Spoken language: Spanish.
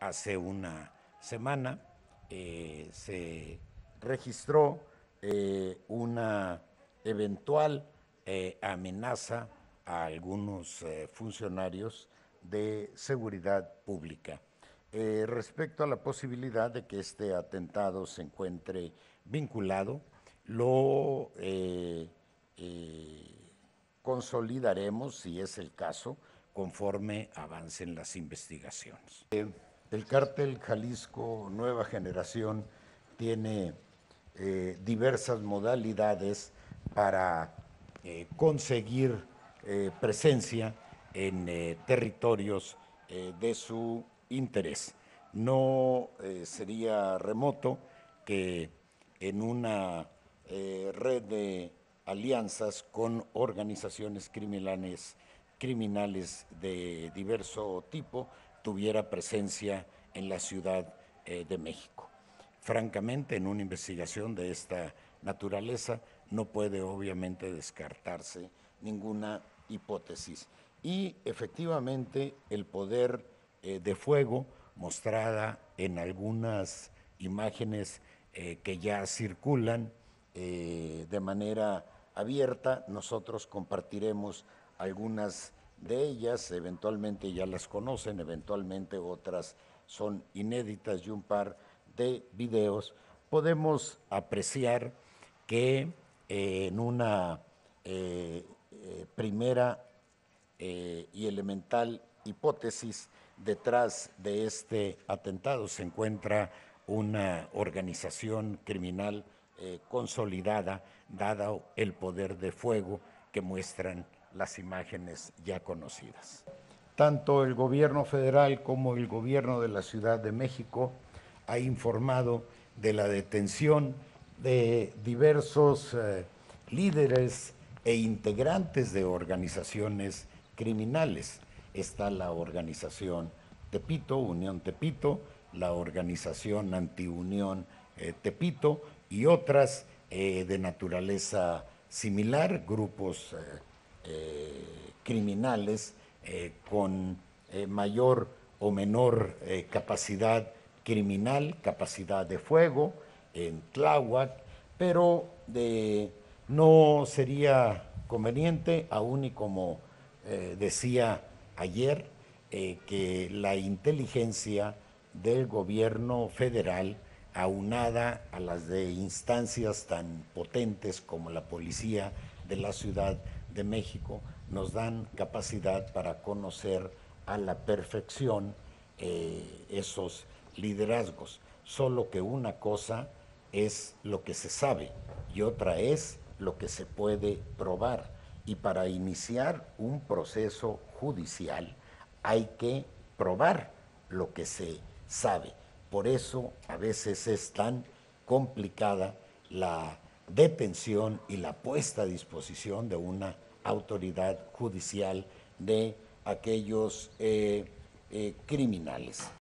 hace una semana eh, se registró eh, una eventual eh, amenaza a algunos funcionarios de seguridad pública respecto a la posibilidad de que este atentado se encuentre vinculado. Lo consolidaremos, si es el caso, conforme avancen las investigaciones. El cártel Jalisco Nueva Generación tiene eh, diversas modalidades para eh, conseguir eh, presencia en territorios de su interés. No sería remoto que en una red de alianzas con organizaciones criminales de diverso tipo, tuviera presencia en la Ciudad eh, de México. Francamente, en una investigación de esta naturaleza no puede obviamente descartarse ninguna hipótesis. Y efectivamente el poder eh, de fuego mostrada en algunas imágenes eh, que ya circulan de manera abierta, nosotros compartiremos algunas de ellas, eventualmente ya las conocen, eventualmente otras son inéditas y un par de videos, podemos apreciar que eh, en una eh, eh, primera y elemental hipótesis detrás de este atentado se encuentra una organización criminal consolidada, dado el poder de fuego que muestran las imágenes ya conocidas. Tanto el gobierno federal como el gobierno de la Ciudad de México ha informado de la detención de diversos eh, líderes e integrantes de organizaciones criminales. Está la organización Tepito, Unión Tepito, la organización Antiunión eh, Tepito y otras eh, de naturaleza similar, grupos eh, criminales eh, con eh, mayor o menor capacidad criminal, capacidad de fuego en Tláhuac, pero no sería conveniente, aún y como decía ayer, que la inteligencia del gobierno federal aunada a las de instancias tan potentes como la policía de la ciudad de México nos dan capacidad para conocer a la perfección eh, esos liderazgos. Solo que una cosa es lo que se sabe y otra es lo que se puede probar. Y para iniciar un proceso judicial hay que probar lo que se sabe. Por eso a veces es tan complicada la detención y la puesta a disposición de una autoridad judicial de aquellos eh, eh, criminales.